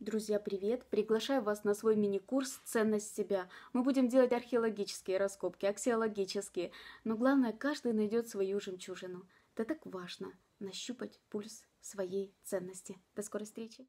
Друзья, привет! Приглашаю вас на свой мини-курс «Ценность себя». Мы будем делать археологические раскопки, аксиологические, но главное, каждый найдет свою жемчужину. Это так важно – нащупать пульс своей ценности. До скорой встречи!